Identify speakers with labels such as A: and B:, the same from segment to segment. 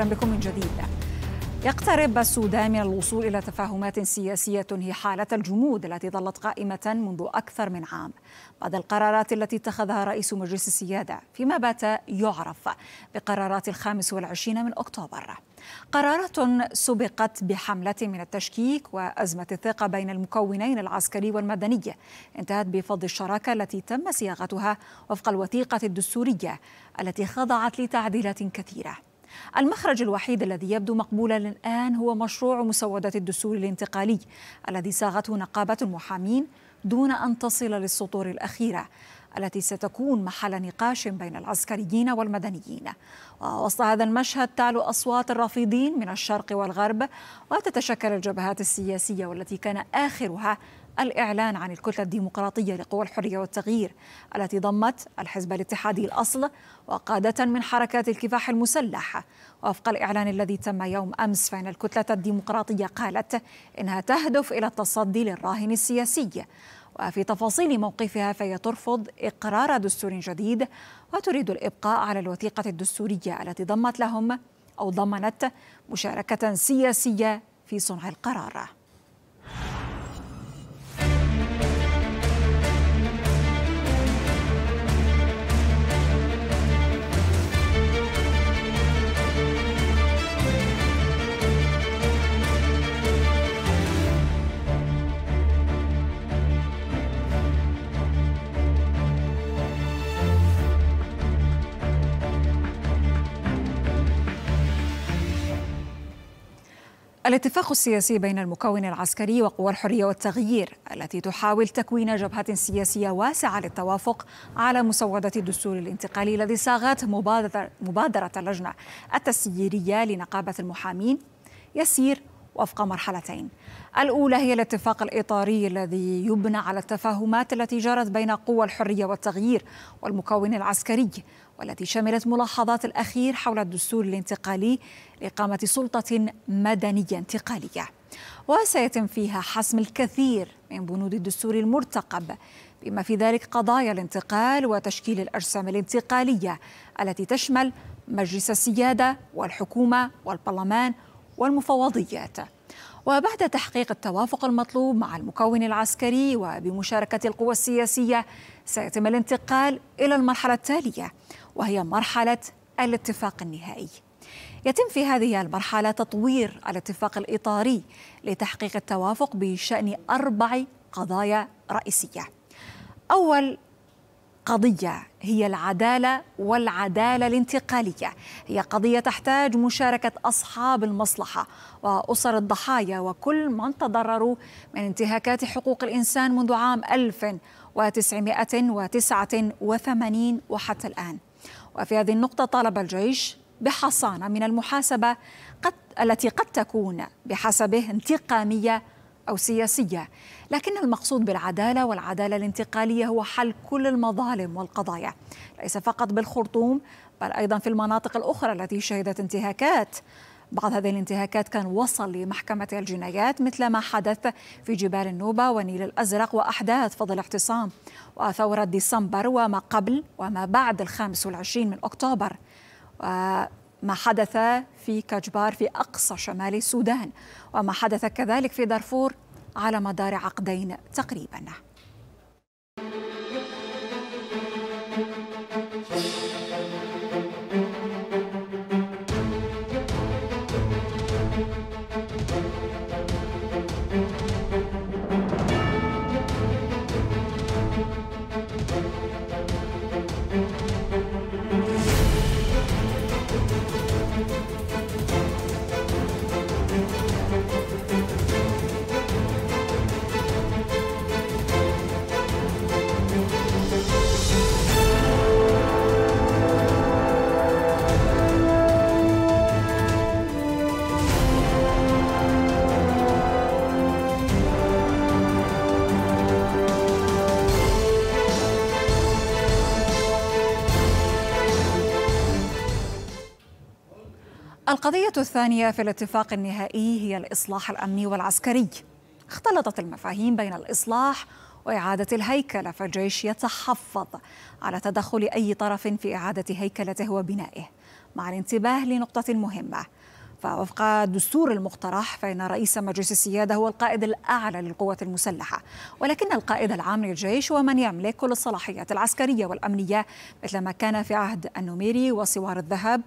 A: أهلا بكم من جديد يقترب السودان من الوصول إلى تفاهمات سياسية تنهي حالة الجمود التي ظلت قائمة منذ أكثر من عام بعد القرارات التي اتخذها رئيس مجلس السيادة فيما بات يعرف بقرارات الخامس والعشرين من أكتوبر قرارات سبقت بحملة من التشكيك وأزمة الثقة بين المكونين العسكري والمدني انتهت بفض الشراكة التي تم صياغتها وفق الوثيقة الدستورية التي خضعت لتعديلات كثيرة المخرج الوحيد الذي يبدو مقبولا الآن هو مشروع مسودة الدستور الانتقالي الذي صاغته نقابة المحامين دون أن تصل للسطور الأخيرة التي ستكون محل نقاش بين العسكريين والمدنيين ووسط هذا المشهد تعلو أصوات الرافضين من الشرق والغرب وتتشكل الجبهات السياسية والتي كان آخرها الإعلان عن الكتلة الديمقراطية لقوى الحرية والتغيير التي ضمت الحزب الاتحادي الأصل وقادة من حركات الكفاح المسلح وفق الإعلان الذي تم يوم أمس فإن الكتلة الديمقراطية قالت إنها تهدف إلى التصدي للراهن السياسي وفي تفاصيل موقفها فهي ترفض إقرار دستور جديد وتريد الإبقاء على الوثيقة الدستورية التي ضمت لهم أو ضمنت مشاركة سياسية في صنع القرار الاتفاق السياسي بين المكون العسكري وقوى الحريه والتغيير التي تحاول تكوين جبهه سياسيه واسعه للتوافق على مسوده الدستور الانتقالي الذي صاغته مبادره مبادره اللجنه التسييريه لنقابه المحامين يسير وفق مرحلتين الأولى هي الاتفاق الإطاري الذي يبنى على التفاهمات التي جرت بين قوى الحرية والتغيير والمكون العسكري والتي شملت ملاحظات الأخير حول الدستور الانتقالي لإقامة سلطة مدنية انتقالية وسيتم فيها حسم الكثير من بنود الدستور المرتقب بما في ذلك قضايا الانتقال وتشكيل الأجسام الانتقالية التي تشمل مجلس السيادة والحكومة والبرلمان والمفوضيات وبعد تحقيق التوافق المطلوب مع المكون العسكري وبمشاركة القوى السياسية سيتم الانتقال إلى المرحلة التالية وهي مرحلة الاتفاق النهائي يتم في هذه المرحلة تطوير الاتفاق الإطاري لتحقيق التوافق بشأن أربع قضايا رئيسية أول قضية هي العدالة والعدالة الانتقالية هي قضية تحتاج مشاركة أصحاب المصلحة وأسر الضحايا وكل من تضرروا من انتهاكات حقوق الإنسان منذ عام 1989 وحتى الآن وفي هذه النقطة طالب الجيش بحصانة من المحاسبة قد التي قد تكون بحسبه انتقامية أو سياسية لكن المقصود بالعدالة والعدالة الانتقالية هو حل كل المظالم والقضايا ليس فقط بالخرطوم بل أيضا في المناطق الأخرى التي شهدت انتهاكات بعض هذه الانتهاكات كان وصل لمحكمة الجنايات مثل ما حدث في جبال النوبة ونيل الأزرق وأحداث فضل اعتصام وثورة ديسمبر وما قبل وما بعد الخامس والعشرين من أكتوبر ما حدث في كجبار في أقصى شمال السودان وما حدث كذلك في دارفور على مدار عقدين تقريباً القضية الثانية في الاتفاق النهائي هي الإصلاح الأمني والعسكري اختلطت المفاهيم بين الإصلاح وإعادة الهيكلة فالجيش يتحفظ على تدخل أي طرف في إعادة هيكلته وبنائه مع الانتباه لنقطة مهمة فوفق دستور المقترح فإن رئيس مجلس السيادة هو القائد الأعلى للقوات المسلحة ولكن القائد العام للجيش هو من يملك كل الصلاحيات العسكرية والأمنية مثل ما كان في عهد النميري وسوار الذهب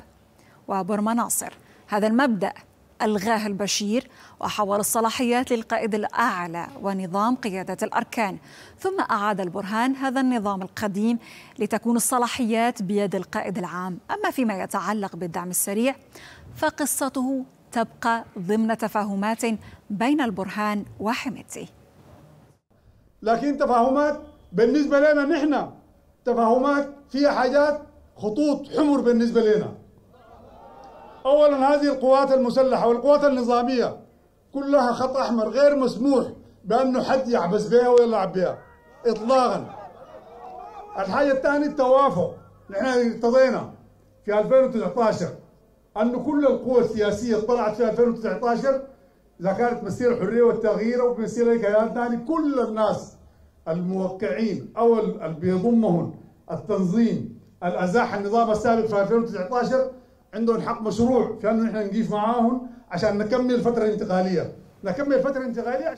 A: وبرما ناصر هذا المبدأ ألغاه البشير وحول الصلاحيات للقائد الأعلى ونظام قيادة الأركان ثم أعاد البرهان هذا النظام القديم لتكون الصلاحيات بيد القائد العام أما فيما يتعلق بالدعم السريع فقصته تبقى ضمن تفاهمات بين البرهان وحميدتي
B: لكن تفاهمات بالنسبة لنا نحن تفاهمات فيها حاجات خطوط حمر بالنسبة لنا أولا هذه القوات المسلحة والقوات النظامية كلها خط أحمر غير مسموح بأنه حد يعبس بها ويلعب بها إطلاقا الحاجة الثانية التوافق نحن اقتضينا في 2019 أنه كل القوى السياسية طلعت في 2019 إذا كانت مسيرة الحرية والتغيير أو مسيرة أي كيان ثاني كل الناس الموقعين أو اللي بيضمهم التنظيم الأزاح النظام السابق في 2019 عندهم حق مشروع في انه نحن نقيف معاهم عشان نكمل الفتره الانتقاليه نكمل الفترة الانتقالية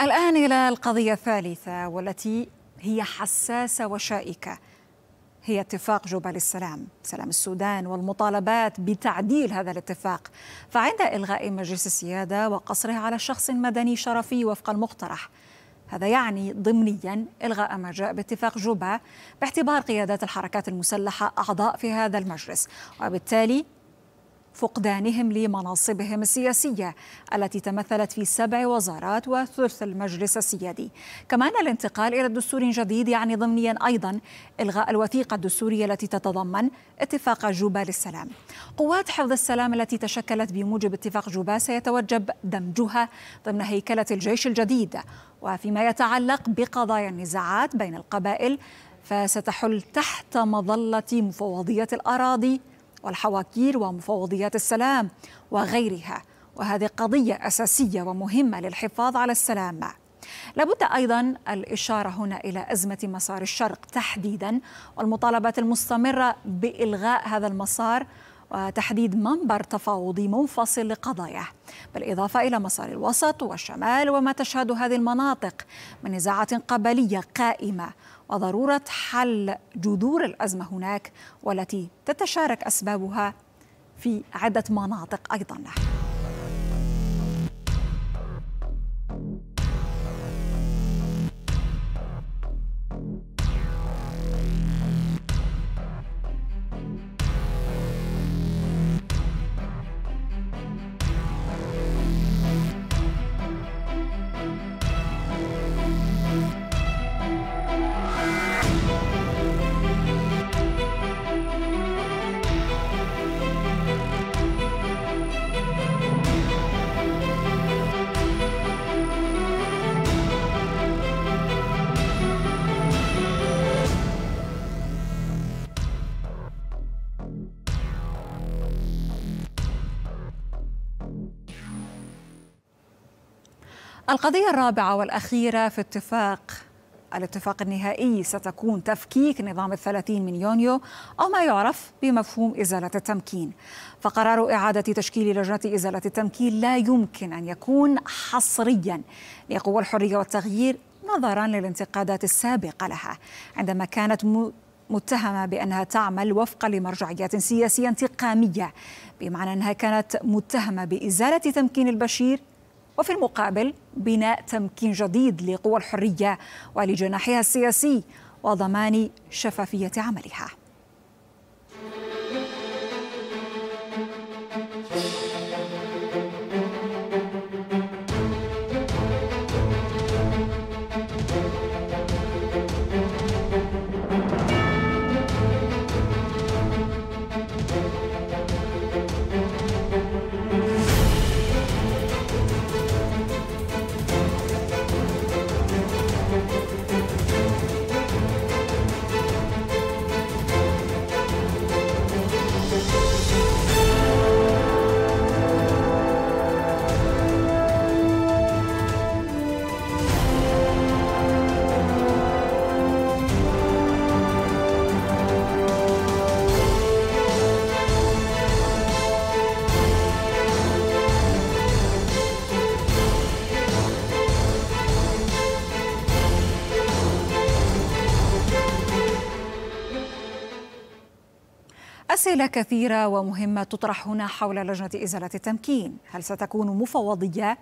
A: الان الى القضيه الثالثه والتي هي حساسه وشائكه. هي اتفاق جوبا للسلام سلام السودان والمطالبات بتعديل هذا الاتفاق فعند إلغاء مجلس السيادة وقصره على شخص مدني شرفي وفق المقترح هذا يعني ضمنيا إلغاء ما جاء باتفاق جوبا باعتبار قيادات الحركات المسلحة أعضاء في هذا المجلس وبالتالي فقدانهم لمناصبهم السياسية التي تمثلت في سبع وزارات وثلث المجلس السيادي كمان الانتقال إلى دستور جديد يعني ضمنيا أيضا إلغاء الوثيقة الدستورية التي تتضمن اتفاق جوبا للسلام قوات حفظ السلام التي تشكلت بموجب اتفاق جوبا سيتوجب دمجها ضمن هيكلة الجيش الجديد وفيما يتعلق بقضايا النزاعات بين القبائل فستحل تحت مظلة مفوضية الأراضي والحواكير ومفوضيات السلام وغيرها وهذه قضية أساسية ومهمة للحفاظ على السلام لابد أيضا الإشارة هنا إلى أزمة مسار الشرق تحديدا والمطالبات المستمرة بإلغاء هذا المسار وتحديد منبر تفاوضي منفصل لقضاياه بالإضافة إلى مسار الوسط والشمال وما تشهد هذه المناطق من نزاعات قبلية قائمة وضروره حل جذور الازمه هناك والتي تتشارك اسبابها في عده مناطق ايضا القضية الرابعة والأخيرة في اتفاق الاتفاق النهائي ستكون تفكيك نظام الثلاثين من يونيو أو ما يعرف بمفهوم إزالة التمكين فقرار إعادة تشكيل لجنة إزالة التمكين لا يمكن أن يكون حصريا لقوى الحرية والتغيير نظرا للانتقادات السابقة لها عندما كانت متهمة بأنها تعمل وفقا لمرجعيات سياسية انتقامية بمعنى أنها كانت متهمة بإزالة تمكين البشير وفي المقابل بناء تمكين جديد لقوى الحريه ولجناحها السياسي وضمان شفافيه عملها أسئلة كثيرة ومهمة تطرح هنا حول لجنة إزالة التمكين هل ستكون مفوضية؟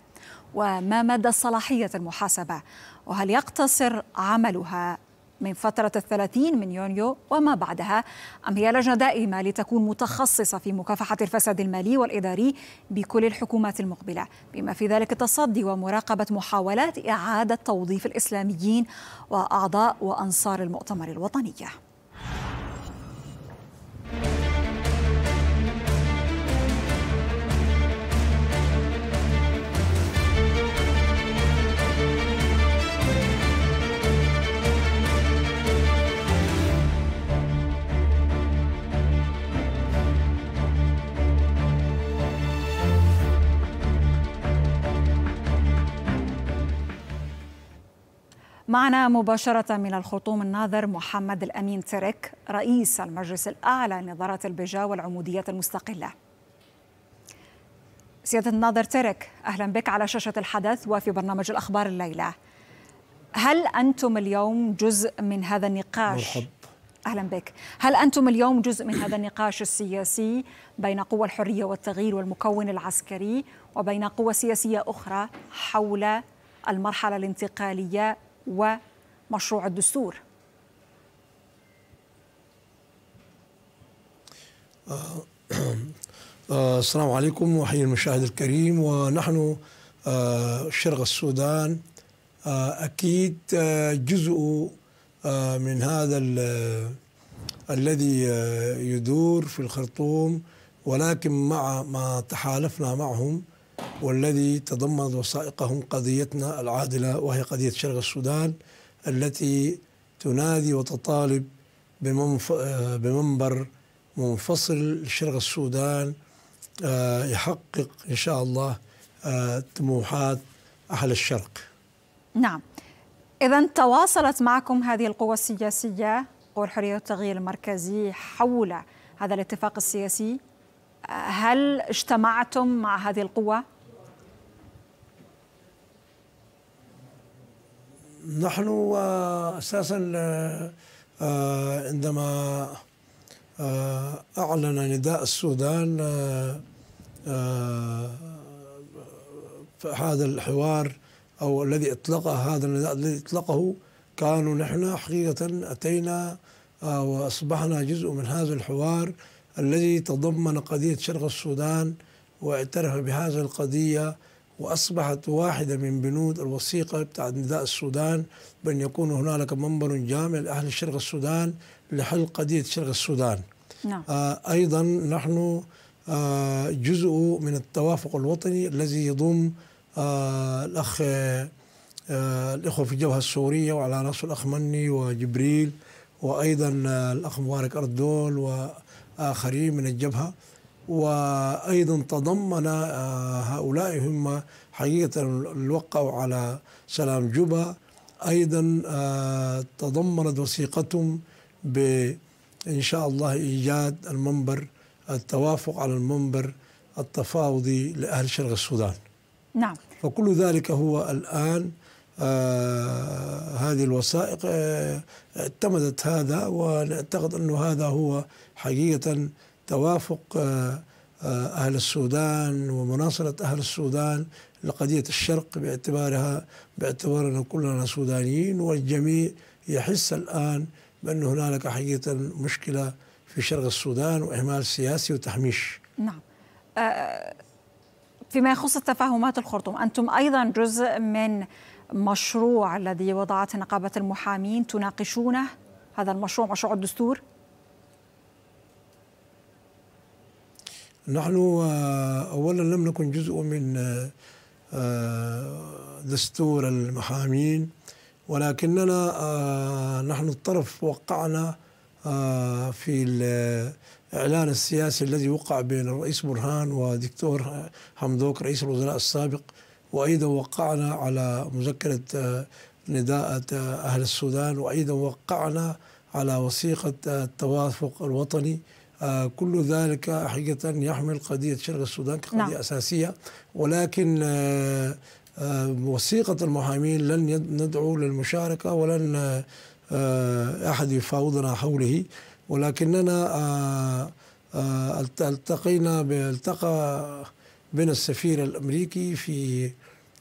A: وما مدى صلاحية المحاسبة؟ وهل يقتصر عملها من فترة الثلاثين من يونيو وما بعدها أم هي لجنة دائمة لتكون متخصصة في مكافحة الفساد المالي والإداري بكل الحكومات المقبلة بما في ذلك التصدي ومراقبة محاولات إعادة توظيف الإسلاميين وأعضاء وأنصار المؤتمر الوطنية معنا مباشرة من الخرطوم الناظر محمد الأمين ترك رئيس المجلس الأعلى لنظارة البجا والعمودية المستقلة سيادة الناظر ترك أهلا بك على شاشة الحدث وفي برنامج الأخبار الليلة هل أنتم اليوم جزء من هذا النقاش؟ مرحب. أهلا بك هل أنتم اليوم جزء من هذا النقاش السياسي بين قوى الحرية والتغيير والمكون العسكري وبين قوى سياسية أخرى حول المرحلة الانتقالية ومشروع الدستور
B: آه، آه، السلام عليكم وحي المشاهد الكريم ونحن آه، شرق السودان أكيد جزء من هذا الذي يدور في الخرطوم ولكن مع ما تحالفنا معهم والذي تضمن وثائقهم قضيتنا العادلة وهي قضية شرق السودان التي تنادي وتطالب بمنف... بمنبر منفصل شرق السودان آه، يحقق إن شاء الله آه، طموحات أهل الشرق
A: نعم إذا تواصلت معكم هذه القوى السياسية قوى الحرية والتغيير المركزي حول هذا الاتفاق السياسي هل اجتمعتم مع هذه القوة
B: نحن آه، اساسا آه، آه، عندما اعلن نداء السودان هذا الحوار او الذي اطلق هذا النداء الذي اطلقه كانوا نحن حقيقه اتينا واصبحنا جزء من هذا الحوار الذي تضمن قضيه شرق السودان واعترف بهذه القضيه وأصبحت واحدة من بنود الوثيقة بتاع نداء السودان بأن يكون هنالك منبر جامع لأهل شرق السودان لحل قضية شرق السودان نعم. آه أيضا نحن آه جزء من التوافق الوطني الذي يضم آه الأخ آه، الإخوة في الجبهة السورية وعلى رأسه الأخ مني وجبريل وأيضا آه، الأخ مبارك أردول وآخرين من الجبهة وأيضا تضمن آه، هؤلاء هم حقيقة وقعوا على سلام جوبا أيضا آه، تضمنت وثيقتهم بإن شاء الله إيجاد المنبر التوافق على المنبر التفاوضي لأهل شرق السودان نعم فكل ذلك هو الآن آه، هذه الوثائق اعتمدت هذا ونعتقد أنه هذا هو حقيقة توافق آه، آه، أهل السودان ومناصرة أهل السودان لقضية الشرق باعتبارها باعتبارنا كلنا سودانيين والجميع يحس الآن بأن هنالك حقيقة مشكلة في شرق السودان وإهمال سياسي وتحميش
A: نعم أه فيما يخص التفاهمات الخرطوم أنتم أيضا جزء من مشروع الذي وضعته نقابة المحامين تناقشونه هذا المشروع مشروع الدستور
B: نحن آه، أولا لم نكن جزء من آه، آه، دستور المحامين ولكننا نحن الطرف وقعنا في الإعلان السياسي الذي وقع بين الرئيس برهان ودكتور حمدوك رئيس الوزراء السابق وأيضا وقعنا على مذكرة نداءة أهل السودان وأيضا وقعنا على وثيقة التوافق الوطني آه، كل ذلك حقيقة يحمل قضية شرق السودان كقضية نعم. أساسية ولكن آه، آه، وثيقة المحامين لن ندعو للمشاركة ولن أحد يفاوضنا حوله ولكننا التقينا التقى بنا السفير الأمريكي في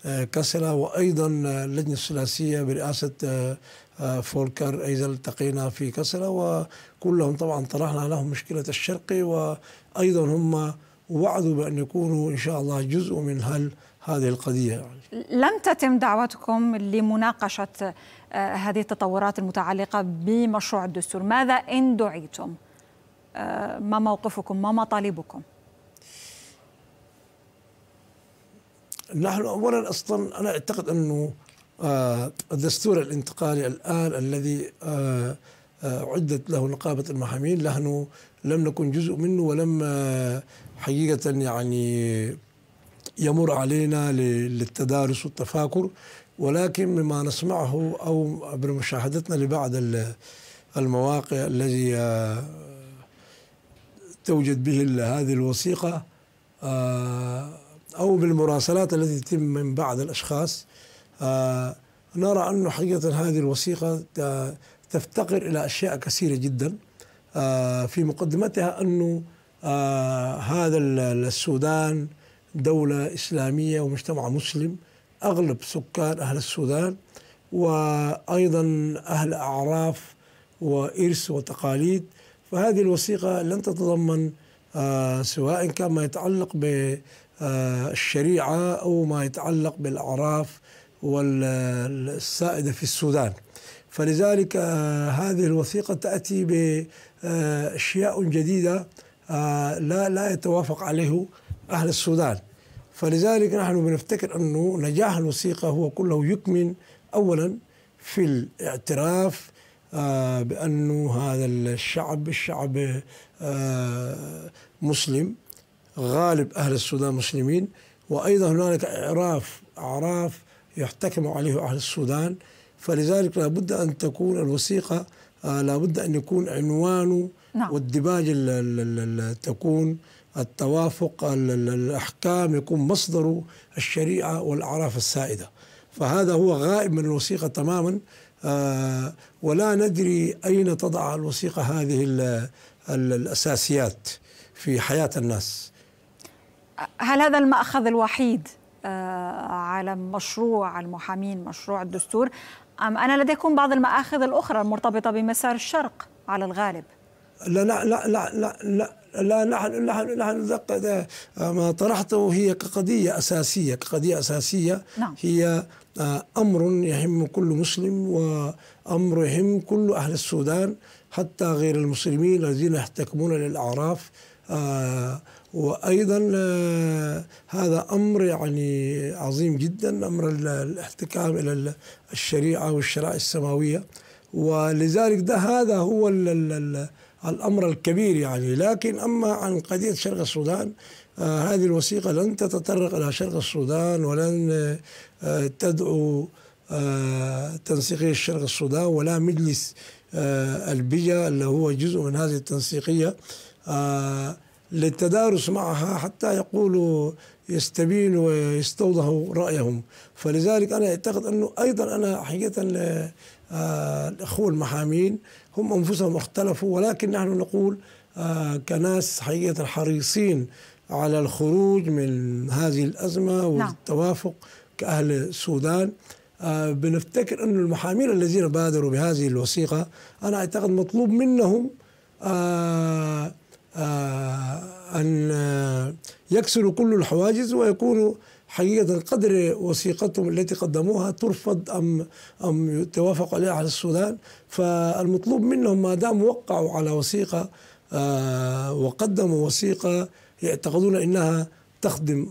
B: كسلا وأيضا اللجنة آه، الثلاثية برئاسة آه، آه، فولكر أيضا التقينا في كسلا وكلهم طبعا طرحنا لهم مشكلة الشرقي وأيضا هم وعدوا بأن يكونوا إن شاء الله جزء من هل هذه القضية يعني.
A: لم تتم دعوتكم لمناقشة هذه التطورات المتعلقة بمشروع الدستور ماذا إن دعيتم ما موقفكم ما مطالبكم
B: نحن اولا اصلا انا اعتقد انه آه، الدستور الانتقالي الان الذي آه، آه، عدت له نقابه المحامين نحن لم نكن جزء منه ولم حقيقه يعني يمر علينا للتدارس والتفاكر ولكن مما نسمعه او مشاهدتنا لبعض المواقع الذي توجد به هذه الوثيقه أو بالمراسلات التي تتم من بعض الأشخاص آه، نرى أن حقيقة هذه الوثيقة تفتقر إلى أشياء كثيرة جدا آه، في مقدمتها أنه آه، هذا السودان دولة إسلامية ومجتمع مسلم أغلب سكان أهل السودان وأيضا أهل أعراف وإرث وتقاليد فهذه الوثيقة لن تتضمن سواء كان ما يتعلق آه، الشريعة أو ما يتعلق بالأعراف والسائدة في السودان فلذلك آه، هذه الوثيقة تأتي بأشياء جديدة آه، لا لا يتوافق عليه أهل السودان فلذلك نحن بنفتكر أنه نجاح الوثيقة هو كله يكمن أولا في الاعتراف بأنه هذا الشعب الشعب مسلم غالب أهل السودان مسلمين وأيضا هنالك إعراف أعراف يحتكم عليه أهل السودان فلذلك لابد أن تكون الوثيقة آه، لابد أن يكون عنوانه نعم. والدباج تكون التوافق الأحكام يكون مصدر الشريعة والأعراف السائدة فهذا هو غائب من الوثيقة تماما آه، ولا ندري أين تضع الوثيقة هذه الأساسيات في حياة الناس
A: هل هذا المأخذ الوحيد آه، على مشروع المحامين مشروع الدستور أم أنا لديكم بعض المآخذ الأخرى المرتبطة بمسار الشرق على الغالب
B: لا لا لا لا لا, لا لا نحن نحن نحن آه، ما طرحته هي كقضية أساسية كقضية أساسية نعم. هي آه، أمر يهم كل مسلم وأمر يهم كل أهل السودان حتى غير المسلمين الذين يحتكمون للأعراف آه وايضا آه، هذا امر يعني عظيم جدا امر الاحتكام الى الشريعه والشرائع السماويه ولذلك ده هذا هو الـ الـ الامر الكبير يعني لكن اما عن قضيه شرق السودان آه هذه الوثيقه لن تتطرق الى شرق السودان ولن آه تدعو آه تنسيقيه شرق السودان ولا مجلس آه، البجا اللي هو جزء من هذه التنسيقيه آه، للتدارس معها حتى يقولوا يستبين ويستوضحوا رأيهم فلذلك أنا أعتقد أنه أيضا أنا حقيقة آه، الأخوة المحامين هم أنفسهم اختلفوا ولكن نحن نقول آه، كناس حقيقة حريصين على الخروج من هذه الأزمة نعم. والتوافق كأهل السودان آه، بنفتكر أن المحامين الذين بادروا بهذه الوثيقة أنا أعتقد مطلوب منهم آه آه، أن آه، يكسر كل الحواجز ويكون حقيقة قدر وثيقتهم التي قدموها ترفض أم أم يتوافق عليها على السودان فالمطلوب منهم ما دام وقعوا على وثيقة آه، وقدموا وثيقة يعتقدون أنها تخدم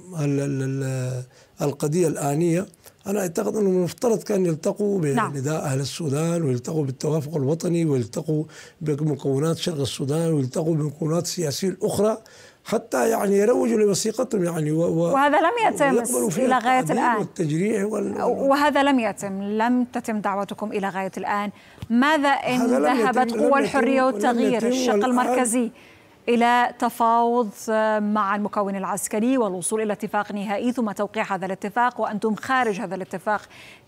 B: القضية الآنية أنا أعتقد أنه المفترض كان يلتقوا بنداء نعم. أهل السودان ويلتقوا بالتوافق الوطني ويلتقوا بمكونات شرق السودان ويلتقوا بمكونات سياسية أخرى حتى يعني يروجوا لوثيقتهم يعني و وهذا لم يتم الى غايه الان والتجريع وال...
A: وهذا لم يتم لم تتم دعوتكم الى غايه الان ماذا ان ذهبت قوى الحريه والتغيير الشق المركزي إلى تفاوض آه، مع المكون العسكري والوصول إلى اتفاق نهائي ثم توقيع هذا الاتفاق وأنتم خارج هذا الاتفاق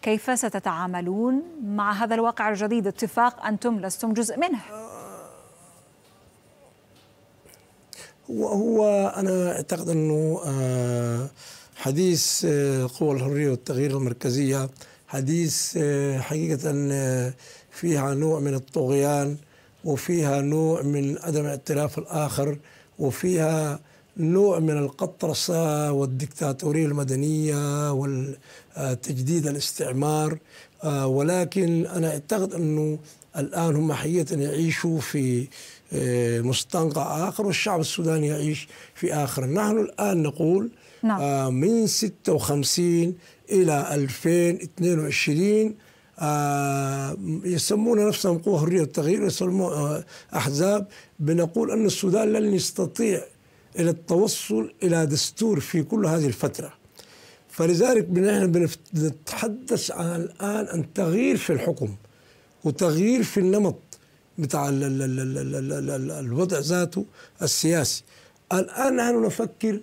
A: كيف ستتعاملون مع هذا الواقع الجديد اتفاق أنتم لستم جزء منه
B: هو, هو أنا أعتقد أنه آه، حديث آه، قوى الحرية والتغيير المركزية حديث حقيقة فيها نوع من الطغيان وفيها نوع من عدم ائتلاف الآخر وفيها نوع من القطرسة والدكتاتورية المدنية والتجديد الاستعمار آه، ولكن أنا أعتقد أنه الآن هم حقيقة يعيشوا في آه، مستنقع آخر والشعب السوداني يعيش في آخر نحن الآن نقول نعم. آه، من 56 إلى 2022 آه، يسمون نفسهم قوة حرية التغيير يسمون آه، أحزاب بنقول أن السودان لن يستطيع إلى التوصل إلى دستور في كل هذه الفترة فلذلك نحن بنتحدث عن الآن عن تغيير في الحكم وتغيير في النمط بتاع الوضع ذاته السياسي الآن نحن نفكر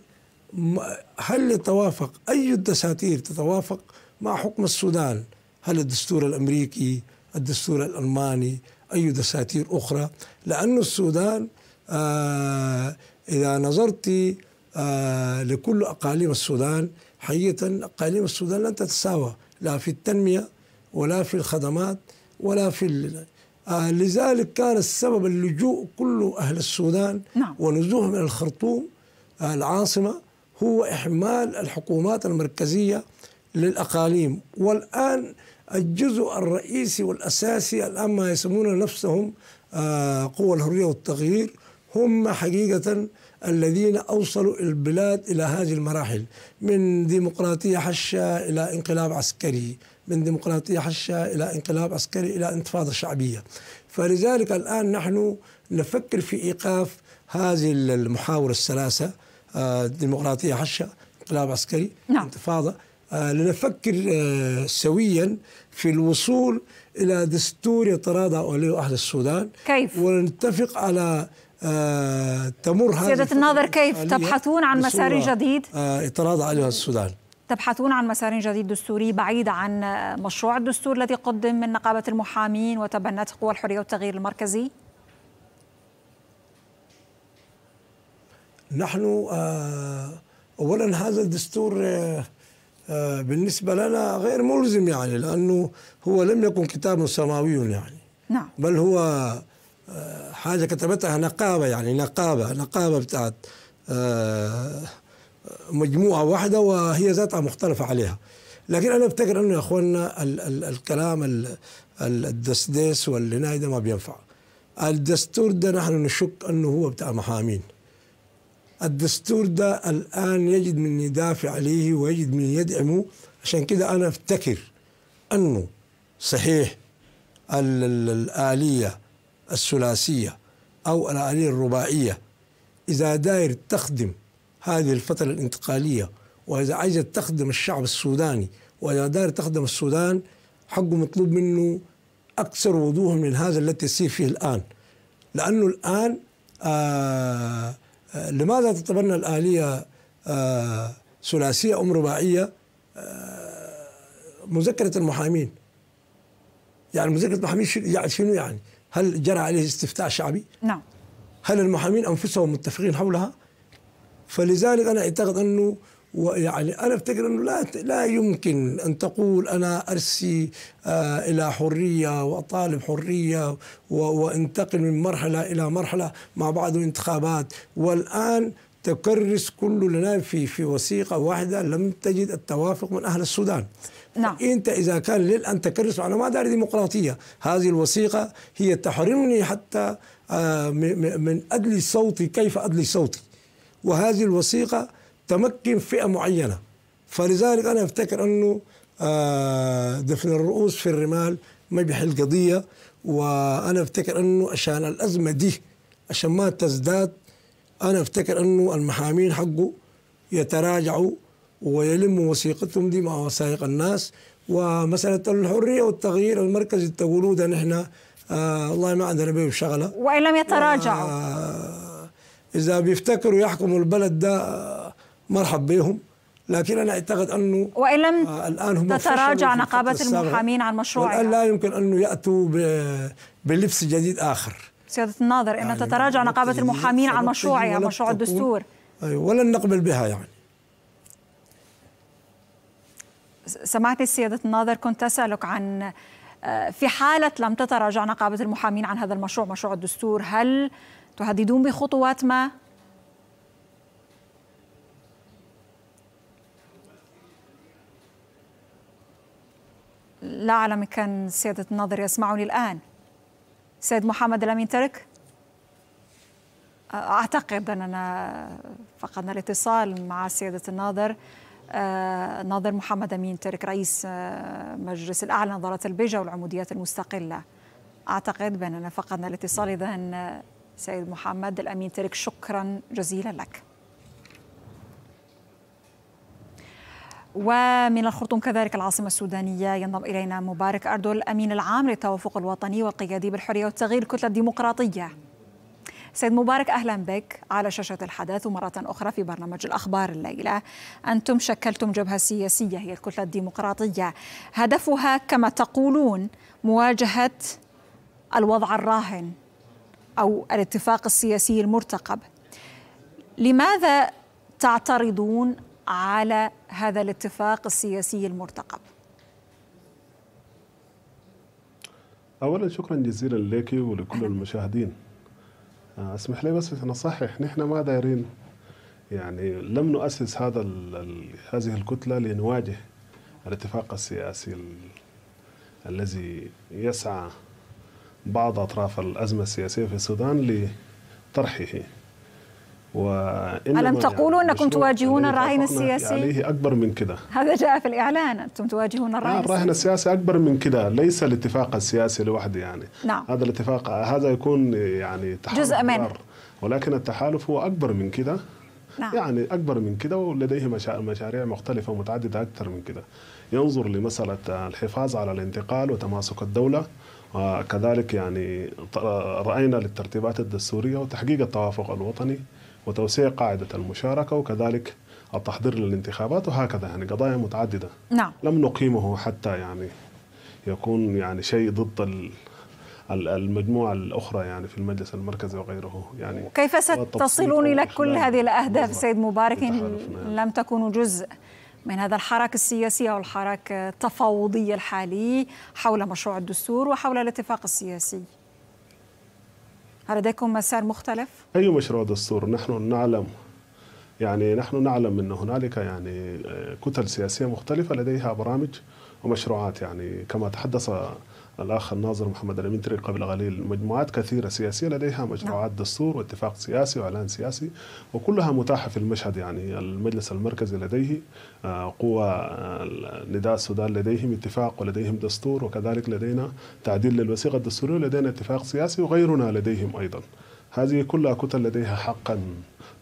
B: هل يتوافق أي الدساتير تتوافق مع حكم السودان هل الدستور الأمريكي الدستور الألماني أي دساتير أخرى لأن السودان آه، إذا نظرت آه، لكل أقاليم السودان حقيقة أقاليم السودان لن تتساوى لا في التنمية ولا في الخدمات ولا في آه، لذلك كان السبب اللجوء كل أهل السودان نعم. ونزوهم إلى الخرطوم العاصمة هو إحمال الحكومات المركزية للأقاليم والآن الجزء الرئيسي والأساسي الآن ما يسمون نفسهم آه، قوى الحرية والتغيير هم حقيقة الذين أوصلوا البلاد إلى هذه المراحل من ديمقراطية حشة إلى انقلاب عسكري من ديمقراطية حشة إلى انقلاب عسكري إلى انتفاضة شعبية فلذلك الآن نحن نفكر في إيقاف هذه المحاور الثلاثة آه، ديمقراطية حشة انقلاب عسكري نعم. انتفاضة آه، لنفكر آه، سويا في الوصول إلى دستور يتراضى عليه أهل السودان كيف؟ ونتفق على آه، تمر هذه سيادة الناظر
A: كيف تبحثون عن مسار جديد؟
B: يتراضى عليه السودان
A: تبحثون عن مسار جديد دستوري بعيد عن مشروع الدستور الذي قدم من نقابة المحامين وتبنته قوى الحرية والتغيير المركزي؟
B: نحن أولا هذا الدستور آه، بالنسبة لنا غير ملزم يعني لأنه هو لم يكن كتاب سماوي يعني نعم بل هو آه، حاجة كتبتها نقابة يعني نقابة نقابة بتاعت آه، مجموعة واحدة وهي ذاتها مختلفة عليها لكن أنا أفتكر أنه يا أخواننا ال ال الكلام ال الدسديس واللناية ده ما بينفع الدستور ده نحن نشك أنه هو بتاع محامين الدستور ده الآن يجد من يدافع عليه ويجد من يدعمه عشان كده أنا أفتكر أنه صحيح الآلية الثلاثية أو الآلية الرباعية إذا داير تخدم هذه الفترة الانتقالية وإذا عايزة تخدم الشعب السوداني وإذا داير تخدم السودان حقه مطلوب منه أكثر وضوحا من هذا الذي يصير فيه الآن لأنه الآن آه لماذا تتبنى الآلية آه، ثلاثية أم رباعية آه، مذكرة المحامين يعني مذكرة المحامين يعني شنو يعني هل جرى عليه استفتاء شعبي نعم هل المحامين أنفسهم متفقين حولها فلذلك أنا أعتقد أنه ويعني انا افتكر انه لا لا يمكن ان تقول انا ارسي آه الى حريه واطالب حريه وانتقل من مرحله الى مرحله مع بعض الانتخابات والان تكرس كل لنا في في وثيقه واحده لم تجد التوافق من اهل السودان نعم انت اذا كان للان تكرس انا ما داري ديمقراطيه هذه الوثيقه هي تحرمني حتى آه من ادلي صوتي كيف ادلي صوتي وهذه الوثيقه تمكن فئه معينه فلذلك انا افتكر انه آه، دفن الرؤوس في الرمال ما بيحل قضيه وانا افتكر انه عشان الازمه دي عشان ما تزداد انا افتكر انه المحامين حقه يتراجعوا ويلموا وثيقتهم دي مع وثائق الناس ومساله الحريه والتغيير المركزي تقولوا ده نحن آه الله ما عندنا به شغله
A: وان لم يتراجعوا
B: آه اذا بيفتكروا يحكموا البلد ده آه، مرحب بهم لكن انا اعتقد انه وان لم آه، الان هم تتراجع نقابه المحامين عن مشروعها والان لا يمكن انه ياتوا بلبس جديد اخر
A: سياده الناظر ان يعني تتراجع نقابه المحامين عن مشروعها مشروع الدستور
B: ايوه ولن نقبل بها يعني
A: سمعت سياده الناظر كنت اسالك عن آه، في حاله لم تتراجع نقابه المحامين عن هذا المشروع مشروع الدستور هل تهددون بخطوات ما لا أعلم كان سيادة الناظر يسمعني الآن سيد محمد الأمين ترك أعتقد أننا فقدنا الاتصال مع سيادة الناظر آه، الناظر محمد أمين ترك رئيس آه، مجلس الأعلى نظارة البيجة والعموديات المستقلة أعتقد بأننا فقدنا الاتصال إذا آه، سيد محمد الأمين ترك شكرا جزيلا لك ومن الخرطوم كذلك العاصمة السودانية ينضم إلينا مبارك أردول الأمين العام للتوافق الوطني والقيادي بالحرية والتغيير الكتلة الديمقراطية سيد مبارك أهلا بك على شاشة الحدث ومرة أخرى في برنامج الأخبار الليلة أنتم شكلتم جبهة سياسية هي الكتلة الديمقراطية هدفها كما تقولون مواجهة الوضع الراهن أو الاتفاق السياسي المرتقب لماذا تعترضون على هذا الاتفاق السياسي المرتقب
C: اولا شكرا جزيلا لك ولكل المشاهدين آه، اسمح لي بس أن أصحح نحن ما دايرين يعني لم نؤسس هذا هذه الكتله لنواجه الاتفاق السياسي الذي يسعى بعض اطراف الازمه السياسيه في السودان لطرحه ألم تقولوا أنكم تواجهون يعني الراهن السياسي؟ يعني عليه أكبر من كذا
A: هذا جاء في الإعلان أنتم تواجهون الراهن السياسي الراهن
C: السياسي أكبر من كذا ليس الاتفاق السياسي لوحده يعني نعم. هذا الاتفاق هذا يكون يعني تحالف جزء منه ولكن التحالف هو أكبر من كذا نعم. يعني أكبر من كذا ولديه مشاريع مختلفة متعددة أكثر من كذا ينظر لمسألة الحفاظ على الانتقال وتماسك الدولة وكذلك يعني رأينا للترتيبات الدستورية وتحقيق التوافق الوطني وتوسيع قاعدة المشاركة وكذلك التحضير للانتخابات وهكذا يعني قضايا متعددة نعم. لم نقيمه حتى يعني يكون يعني شيء ضد المجموعة الأخرى يعني في المجلس المركزي وغيره يعني كيف ستصلون إلى كل هذه
A: الأهداف سيد مبارك إن يعني. لم تكونوا جزء من هذا الحراك السياسي أو الحراك التفاوضي الحالي حول مشروع الدستور وحول الاتفاق السياسي لديكم مسار مختلف؟
C: أي مشروع دستور نحن نعلم يعني نحن نعلم أن هنالك يعني آه، كتل سياسية مختلفة لديها برامج ومشروعات يعني كما تحدث الاخ الناظر محمد الامين تري قبل قليل مجموعات كثيره سياسيه لديها مشروعات دستور واتفاق سياسي واعلان سياسي وكلها متاحه في المشهد يعني المجلس المركزي لديه آه، قوى آه، نداء السودان لديهم اتفاق ولديهم دستور وكذلك لدينا تعديل للوثيقه الدستوريه ولدينا اتفاق سياسي وغيرنا لديهم ايضا هذه كلها كتل لديها حقا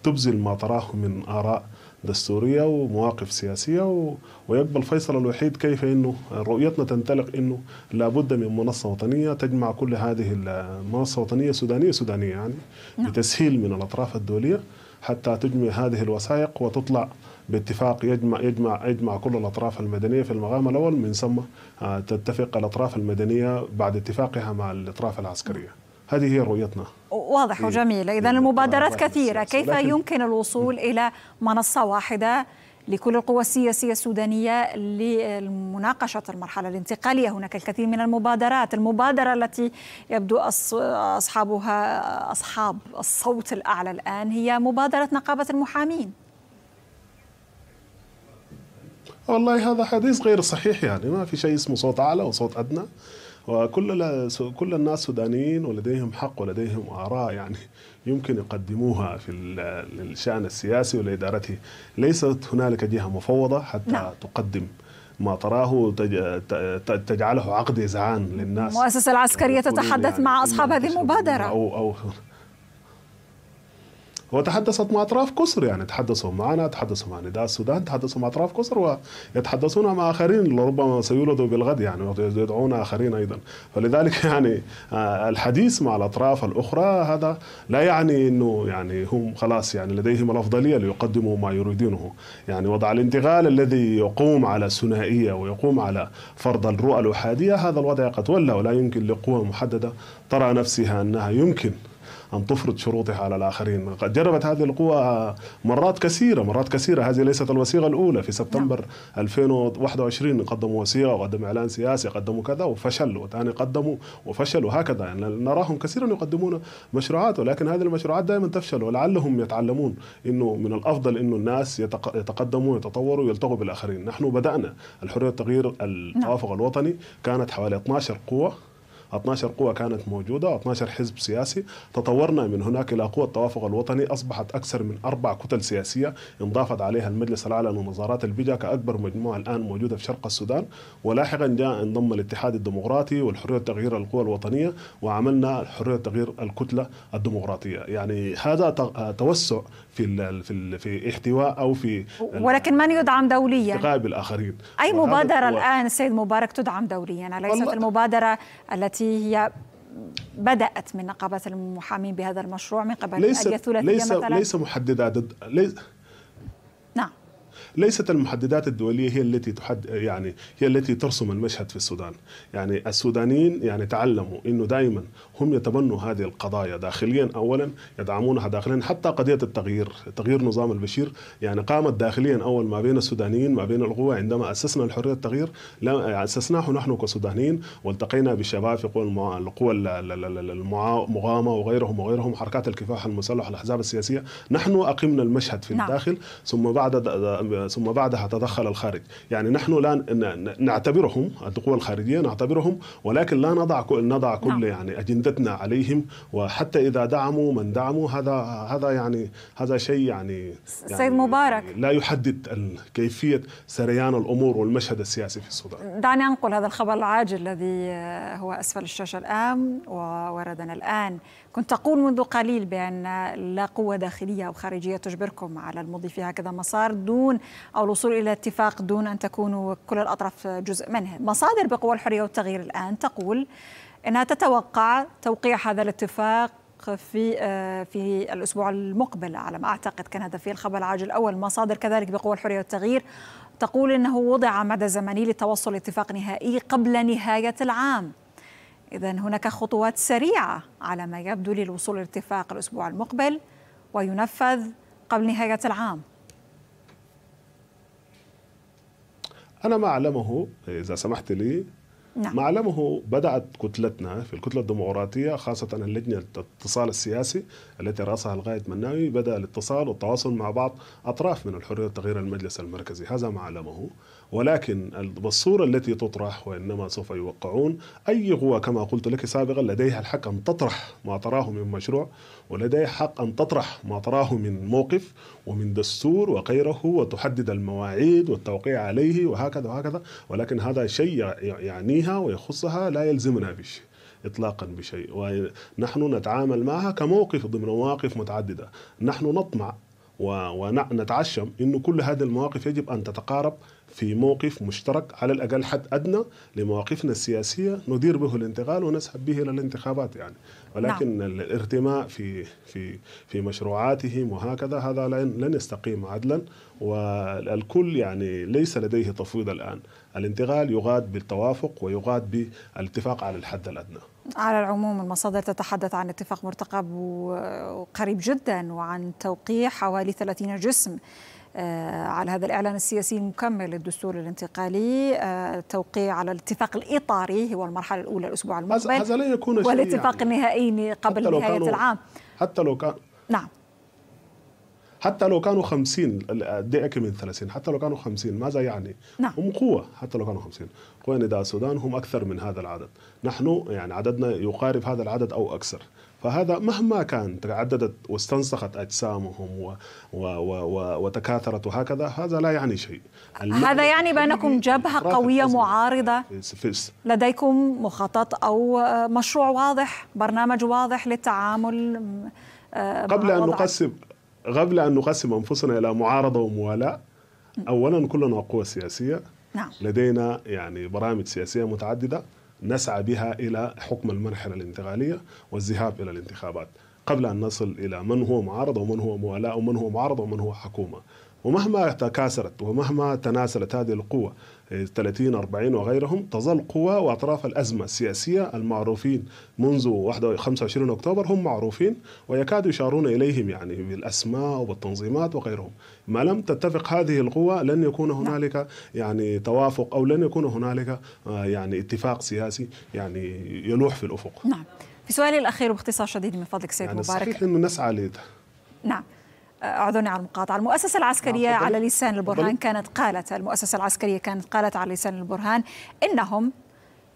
C: تبذل ما تراه من اراء دستوريه ومواقف سياسيه و... ويقبل فيصل الوحيد كيف انه رؤيتنا تنطلق انه لابد من منصه وطنيه تجمع كل هذه المنصه وطنيه سودانيه سودانيه يعني نعم. بتسهيل من الاطراف الدوليه حتى تجمع هذه الوثائق وتطلع باتفاق يجمع يجمع يجمع كل الاطراف المدنيه في المقام الاول من ثم آه، تتفق الاطراف المدنيه بعد اتفاقها مع الاطراف العسكريه هذه هي رؤيتنا
A: واضح إيه. وجميل إذا إيه، المبادرات كثيرة كيف يمكن الوصول إلى منصة واحدة لكل القوى السياسية السودانية لمناقشة المرحلة الانتقالية هناك الكثير من المبادرات المبادرة التي يبدو أصحابها أصحاب الصوت الأعلى الآن هي مبادرة نقابة المحامين
C: والله هذا حديث غير صحيح يعني ما في شيء اسمه صوت أعلى وصوت أدنى وكل كل الناس سودانيين ولديهم حق ولديهم آراء يعني يمكن يقدموها في الشأن السياسي ولإدارته ليست هنالك جهة مفوضة حتى نعم. تقدم ما تراه تجعله عقد إذعان للناس المؤسسة
A: العسكرية تتحدث يعني مع أصحاب هذه المبادرة
C: أو, أو وتحدثت مع أطراف كسر يعني تحدثوا معنا تحدثوا مع نداء السودان تحدثوا مع أطراف كسر ويتحدثون مع آخرين ربما سيولدوا بالغد يعني ويدعون آخرين أيضا فلذلك يعني آه، الحديث مع الأطراف الأخرى هذا لا يعني أنه يعني هم خلاص يعني لديهم الأفضلية ليقدموا ما يريدونه يعني وضع الانتقال الذي يقوم على الثنائية ويقوم على فرض الرؤى الأحادية هذا الوضع قد ولى ولا يمكن لقوى محددة ترى نفسها أنها يمكن أن تفرض شروطها على الآخرين قد جربت هذه القوى مرات كثيرة مرات كثيرة هذه ليست الوثيقة الأولى في سبتمبر نعم. 2021 قدموا وثيقة وقدموا إعلان سياسي قدموا كذا وفشلوا وثاني قدموا وفشلوا وهكذا يعني نراهم كثيرا يقدمون مشروعات ولكن هذه المشروعات دائما تفشل ولعلهم يتعلمون أنه من الأفضل أنه الناس يتقدموا يتطوروا ويلتقوا بالآخرين نحن بدأنا الحرية التغيير نعم. التوافق نعم. الوطني كانت حوالي 12 قوة 12 قوة كانت موجودة و12 حزب سياسي تطورنا من هناك إلى قوة التوافق الوطني أصبحت أكثر من أربع كتل سياسية انضافت عليها المجلس الأعلى لنظارات البيجا كأكبر مجموعة الآن موجودة في شرق السودان ولاحقا جاء انضم الاتحاد الديمقراطي والحرية تغيير القوى الوطنية وعملنا الحرية تغيير الكتلة الديمقراطية يعني هذا توسع في في في احتواء أو في ولكن
A: من يدعم دوليا الثقة
C: الاخرين أي مبادرة الآن
A: سيد مبارك تدعم دوليا أليست المبادرة التي التي هي بدأت من نقابة المحامين بهذا المشروع من قبل ليس أن ليس مثلا ليس
C: محددة ليس ليست المحددات الدوليه هي التي تحد يعني هي التي ترسم المشهد في السودان يعني السودانيين يعني تعلموا انه دائما هم يتبنوا هذه القضايا داخليا اولا يدعمونها داخليا حتى قضيه التغيير تغيير نظام البشير يعني قامت داخليا اول ما بين السودانيين ما بين القوى عندما اسسنا الحريه التغيير اسسناه نحن كسودانيين والتقينا بالشباب في قوى القوى المغامه وغيرهم وغيرهم حركات الكفاح المسلح الاحزاب السياسيه نحن اقمنا المشهد في نعم. الداخل ثم بعد ثم بعدها تدخل الخارج يعني نحن لا نعتبرهم القوى الخارجية نعتبرهم ولكن لا نضع كل نضع كل نعم. يعني أجندتنا عليهم وحتى إذا دعموا من دعموا هذا هذا يعني هذا شيء يعني, يعني سيد يعني مبارك لا يحدد كيفية سريان الأمور والمشهد السياسي في السودان
A: دعني أنقل هذا الخبر العاجل الذي هو أسفل الشاشة الآن ووردنا الآن كنت تقول منذ قليل بأن لا قوة داخلية أو خارجية تجبركم على المضي في هكذا مسار دون أو الوصول إلى اتفاق دون أن تكون كل الأطراف جزء منه مصادر بقوى الحرية والتغيير الآن تقول أنها تتوقع توقيع هذا الاتفاق في آه، في الاسبوع المقبل على ما اعتقد كان هذا في الخبر العاجل الاول مصادر كذلك بقوى الحريه والتغيير تقول انه وضع مدى زمني لتوصل لاتفاق نهائي قبل نهايه العام اذا هناك خطوات سريعه على ما يبدو للوصول لاتفاق الاسبوع المقبل وينفذ قبل نهايه العام
C: أنا ما أعلمه إذا سمحت لي نعم. ما أعلمه بدأت كتلتنا في الكتلة الديمقراطية خاصة اللجنة الاتصال السياسي التي رأسها الغايد مناوي بدأ الاتصال والتواصل مع بعض أطراف من الحرية وتغيير المجلس المركزي هذا ما علمه ولكن بالصورة التي تطرح وإنما سوف يوقعون أي قوة كما قلت لك سابقا لديها الحق أن تطرح ما تراه من مشروع ولديها حق أن تطرح ما تراه من موقف ومن دستور وغيره وتحدد المواعيد والتوقيع عليه وهكذا وهكذا ولكن هذا شيء يعنيها ويخصها لا يلزمنا بشيء إطلاقا بشيء ونحن نتعامل معها كموقف ضمن مواقف متعددة نحن نطمع ونتعشم أن كل هذه المواقف يجب أن تتقارب في موقف مشترك على الأقل حد أدنى لمواقفنا السياسية ندير به الانتقال ونسحب به إلى الانتخابات يعني ولكن نعم. الارتماء في في في مشروعاتهم وهكذا هذا لن لن يستقيم عدلا والكل يعني ليس لديه تفويض الآن الانتقال يغاد بالتوافق ويغاد بالاتفاق على الحد الأدنى
A: على العموم المصادر تتحدث عن اتفاق مرتقب وقريب جدا وعن توقيع حوالي 30 جسم آه، على هذا الإعلان السياسي المكمل للدستور الانتقالي التوقيع آه، على الاتفاق الإطاري هو المرحلة الأولى الأسبوع المقبل هذا لن يكون والاتفاق يعني النهائي قبل نهاية العام حتى لو كان نعم
C: حتى لو كانوا 50 دي أكل من 30 حتى لو كانوا 50 ماذا يعني؟ نعم. هم قوة حتى لو كانوا 50 قوى نداء السودان هم أكثر من هذا العدد نحن يعني عددنا يقارب هذا العدد أو أكثر فهذا مهما كان تعددت واستنسخت اجسامهم و و و و وتكاثرت وهكذا هذا لا يعني شيء هذا
A: يعني بانكم جبهه قويه معارضه فيس. لديكم مخطط او مشروع واضح برنامج واضح للتعامل آه، قبل ان نقسم
C: قبل أن نقسم أنفسنا إلى معارضة وموالاة أولا كلنا قوى سياسية نعم. لدينا يعني برامج سياسية متعددة نسعى بها إلى حكم المرحلة الانتقالية والذهاب إلى الانتخابات قبل أن نصل إلى من هو معارضة ومن هو موالاة ومن هو معارضة ومن هو حكومة ومهما تكاثرت ومهما تناسلت هذه القوى 30 40 وغيرهم تظل قوى واطراف الازمه السياسيه المعروفين منذ 25 اكتوبر هم معروفين ويكاد يشارون اليهم يعني بالاسماء وبالتنظيمات وغيرهم ما لم تتفق هذه القوى لن يكون نعم. هنالك يعني توافق او لن يكون هنالك آه، يعني اتفاق سياسي يعني يلوح في الافق نعم
A: في سؤالي الاخير باختصار شديد من فضلك سيد يعني مبارك صحيح انه نسعى لده نعم أعذرني على المقاطعة المؤسسة العسكرية على لسان البرهان كانت قالت المؤسسة العسكرية كانت قالت على لسان البرهان إنهم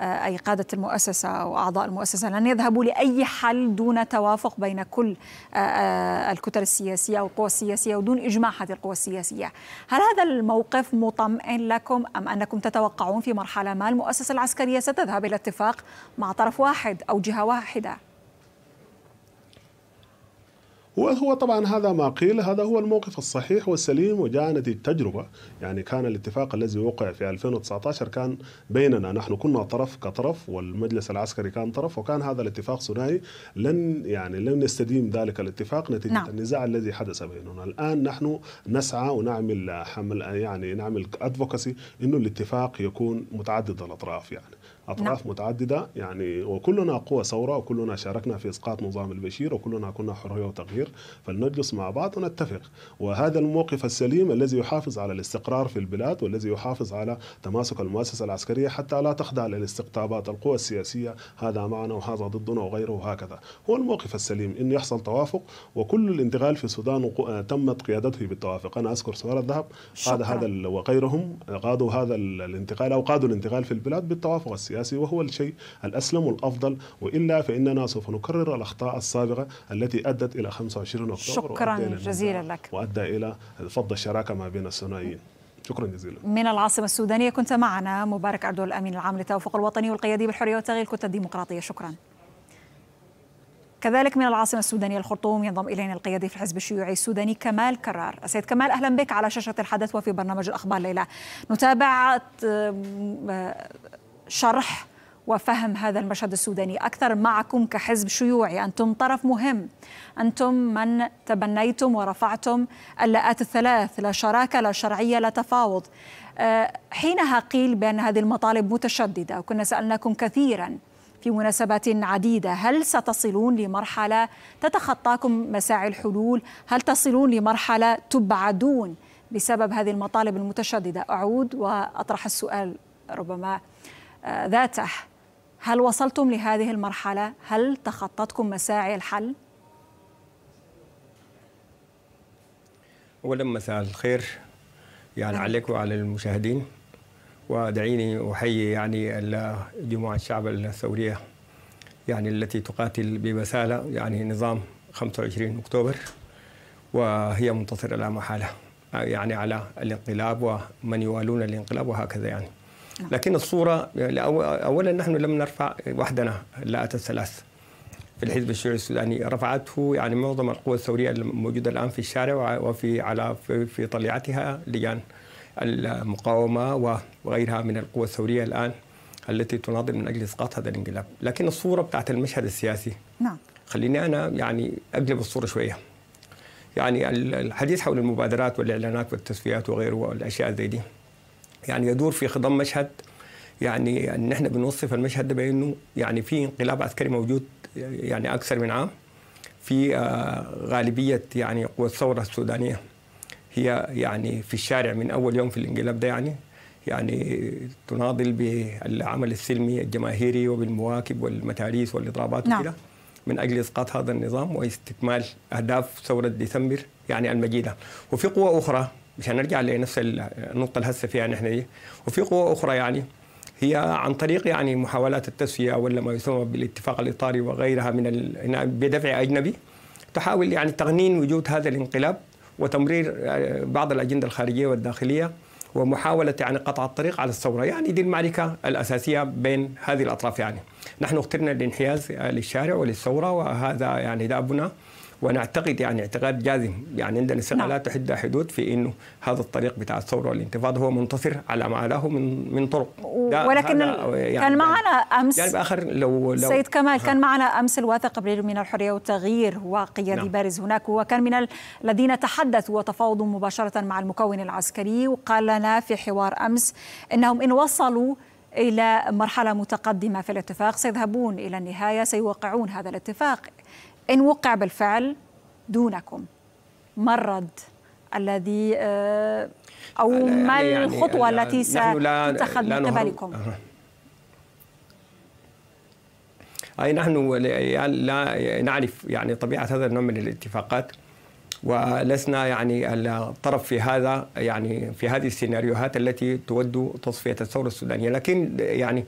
A: آه، أي قادة المؤسسة وأعضاء المؤسسة لن يذهبوا لأي حل دون توافق بين كل آه، آه، الكتل السياسية والقوى السياسية ودون إجماع هذه القوى السياسية هل هذا الموقف مطمئن لكم أم أنكم تتوقعون في مرحلة ما المؤسسة العسكرية ستذهب إلى اتفاق مع طرف واحد أو جهة واحدة؟
C: وهو طبعا هذا ما قيل هذا هو الموقف الصحيح والسليم وجاءت التجربة يعني كان الاتفاق الذي وقع في 2019 كان بيننا نحن كنا طرف كطرف والمجلس العسكري كان طرف وكان هذا الاتفاق ثنائي لن يعني لن يستديم ذلك الاتفاق نتيجة نعم. النزاع الذي حدث بيننا الآن نحن نسعى ونعمل حمل يعني نعمل ادفوكسي انه الاتفاق يكون متعدد الاطراف يعني أطراف نعم. متعددة يعني وكلنا قوى ثورة وكلنا شاركنا في إسقاط نظام البشير وكلنا كنا حرية وتغيير فلنجلس مع بعض ونتفق وهذا الموقف السليم الذي يحافظ على الاستقرار في البلاد والذي يحافظ على تماسك المؤسسة العسكرية حتى لا تخضع للاستقطابات القوى السياسية هذا معنا وهذا ضدنا وغيره وهكذا هو الموقف السليم إن يحصل توافق وكل الانتقال في السودان آه، تمت قيادته بالتوافق أنا أذكر سوار الذهب هذا هذا وغيرهم قادوا هذا الانتقال أو قادوا الانتقال في البلاد بالتوافق السياسي السياسي وهو الشيء الأسلم والأفضل وإلا فإننا سوف نكرر الأخطاء السابقة التي أدت إلى 25 أكتوبر شكرا جزيلا لك وأدى إلى فض الشراكة ما بين الثنائيين شكرا جزيلا
A: من العاصمة السودانية كنت معنا مبارك أردو الأمين العام للتوافق الوطني والقيادي بالحرية والتغيير كنت الديمقراطية شكرا كذلك من العاصمة السودانية الخرطوم ينضم إلينا القيادي في الحزب الشيوعي السوداني كمال كرار السيد كمال أهلا بك على شاشة الحدث وفي برنامج الأخبار ليلة نتابع آه، شرح وفهم هذا المشهد السوداني اكثر معكم كحزب شيوعي انتم طرف مهم انتم من تبنيتم ورفعتم اللاءات الثلاث لا شراكه لا شرعيه لا تفاوض أه، حينها قيل بان هذه المطالب متشدده وكنا سالناكم كثيرا في مناسبات عديدة هل ستصلون لمرحلة تتخطاكم مساعي الحلول هل تصلون لمرحلة تبعدون بسبب هذه المطالب المتشددة أعود وأطرح السؤال ربما آه، ذاته هل وصلتم لهذه المرحلة؟ هل تخطتكم مساعي الحل؟
D: أولا مساء الخير يعني أه. عليك وعلى المشاهدين ودعيني أحيي يعني جموع الشعب الثورية يعني التي تقاتل ببسالة يعني نظام 25 أكتوبر وهي منتصرة لا محالة يعني على الانقلاب ومن يوالون الانقلاب وهكذا يعني نعم. لكن الصورة يعني أولا نحن لم نرفع وحدنا لا الثلاث في الحزب الشيوعي السوداني رفعته يعني معظم القوى الثورية الموجودة الآن في الشارع وفي على في طليعتها لجان المقاومة وغيرها من القوى الثورية الآن التي تناضل من أجل إسقاط هذا الانقلاب لكن الصورة بتاعت المشهد السياسي نعم خليني أنا يعني أقلب الصورة شوية يعني الحديث حول المبادرات والإعلانات والتسفيات وغيره والأشياء زي دي يعني يدور في خضم مشهد يعني ان احنا بنوصف المشهد ده بانه يعني في انقلاب عسكري موجود يعني اكثر من عام في آه، غالبيه يعني قوى الثوره السودانيه هي يعني في الشارع من اول يوم في الانقلاب ده يعني يعني تناضل بالعمل السلمي الجماهيري وبالمواكب والمتاريس والاضرابات نعم. وكذا من اجل اسقاط هذا النظام واستكمال اهداف ثوره ديسمبر يعني المجيده وفي قوى اخرى مشان نرجع لنفس النقطة الهسة فيها نحن دي وفي قوة أخرى يعني هي عن طريق يعني محاولات التسوية ولا ما يسمى بالاتفاق الإطاري وغيرها من ال... بدفع أجنبي تحاول يعني تغنين وجود هذا الانقلاب وتمرير آه، بعض الأجندة الخارجية والداخلية ومحاولة يعني قطع الطريق على الثورة يعني دي المعركة الأساسية بين هذه الأطراف يعني نحن اخترنا الانحياز للشارع وللثورة وهذا يعني دابنا دا ونعتقد يعني اعتقاد جازم يعني عندنا سنه نعم. لا تحد حدود في انه هذا الطريق بتاع الثوره والانتفاضه هو منتصر على ما له من من طرق ولكن يعني كان يعني معنا امس جانب يعني اخر لو, لو سيد كمال آه. كان
A: معنا امس الواثق قبل من الحريه والتغيير وقيادي نعم. بارز هناك وكان من الذين تحدثوا وتفاوضوا مباشره مع المكون العسكري وقال لنا في حوار امس انهم ان وصلوا إلى مرحلة متقدمة في الاتفاق سيذهبون إلى النهاية سيوقعون هذا الاتفاق إن وقع بالفعل دونكم آه، ما الرد الذي أو ما الخطوة يعني التي ستتخذ من قبلكم؟
D: أي نحن يعني لا نعرف يعني طبيعة هذا النوع من الاتفاقات ولسنا يعني الطرف في هذا يعني في هذه السيناريوهات التي تود تصفية الثورة السودانية لكن يعني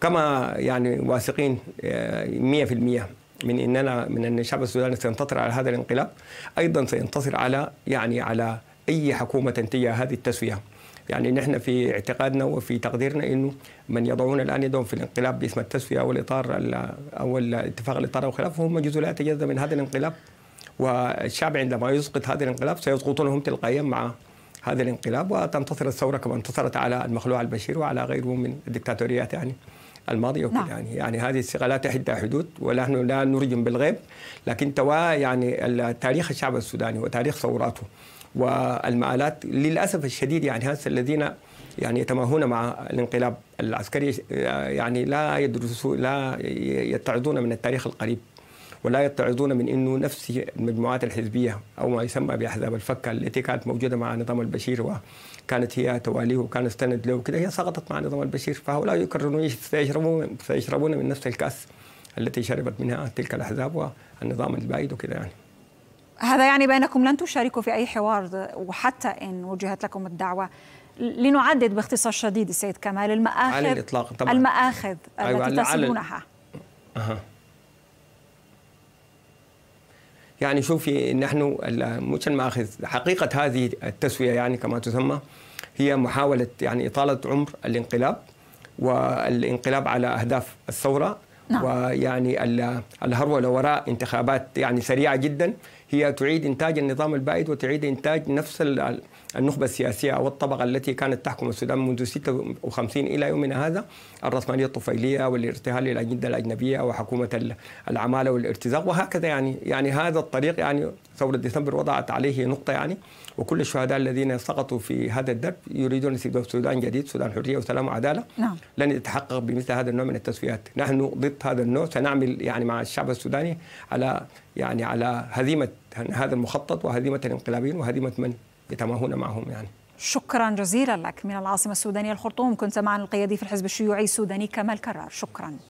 D: كما يعني واثقين 100% آه، من اننا من ان الشعب السوداني سينتصر على هذا الانقلاب ايضا سينتصر على يعني على اي حكومه تنتهي هذه التسويه يعني نحن في اعتقادنا وفي تقديرنا انه من يضعون الان يدهم في الانقلاب باسم التسويه او الاطار او الاتفاق الاطار او خلافه هم جزء لا يتجزا من هذا الانقلاب والشعب عندما يسقط هذا الانقلاب سيسقطونهم تلقائيا مع هذا الانقلاب وتنتصر الثوره كما انتصرت على المخلوع البشير وعلى غيره من الدكتاتوريات يعني الماضيه وكده نعم. يعني يعني هذه الثقه لا تحد حدود ونحن لا نرجم بالغيب لكن توا يعني تاريخ الشعب السوداني وتاريخ ثوراته والمآلات للاسف الشديد يعني هسه الذين يعني يتماهون مع الانقلاب العسكري يعني لا يدرسوا لا يتعظون من التاريخ القريب ولا يتعظون من انه نفس المجموعات الحزبيه او ما يسمى باحزاب الفكه التي كانت موجوده مع نظام البشير و كانت هي تواليه وكانت استند له وكذا هي سقطت مع نظام البشير فهؤلاء يكررون سيشربون سيشربون من نفس الكأس التي شربت منها تلك الأحزاب والنظام البائد وكذا يعني
A: هذا يعني بأنكم لن تشاركوا في أي حوار وحتى إن وجهت لكم الدعوة لنعدد باختصار شديد السيد كمال المآخذ على الإطلاق طبعا المآخذ أيوة التي تصبونها
D: أه. يعني شوفي نحن مش الماخذ حقيقة هذه التسوية يعني كما تسمى هي محاولة يعني إطالة عمر الانقلاب والانقلاب على أهداف الثورة نعم. ويعني الهرولة وراء انتخابات يعني سريعة جدا هي تعيد إنتاج النظام البائد وتعيد إنتاج نفس النخبة السياسية أو الطبقة التي كانت تحكم السودان منذ 56 إلى يومنا هذا الرأسمالية الطفيلية والارتهال للأجندة الأجنبية وحكومة العمالة والارتزاق وهكذا يعني يعني هذا الطريق يعني ثورة ديسمبر وضعت عليه نقطة يعني وكل الشهداء الذين سقطوا في هذا الدرب يريدون سودان جديد سودان حريه وسلام وعداله نعم. لن يتحقق بمثل هذا النوع من التسويات نحن ضد هذا النوع سنعمل يعني مع الشعب السوداني على يعني على هزيمه هذا المخطط وهزيمه الانقلابيين وهزيمه من يتماهون
C: معهم يعني
A: شكرا جزيلا لك من العاصمه السودانيه الخرطوم كنت معنا القيادي في الحزب الشيوعي السوداني كمال كرار شكرا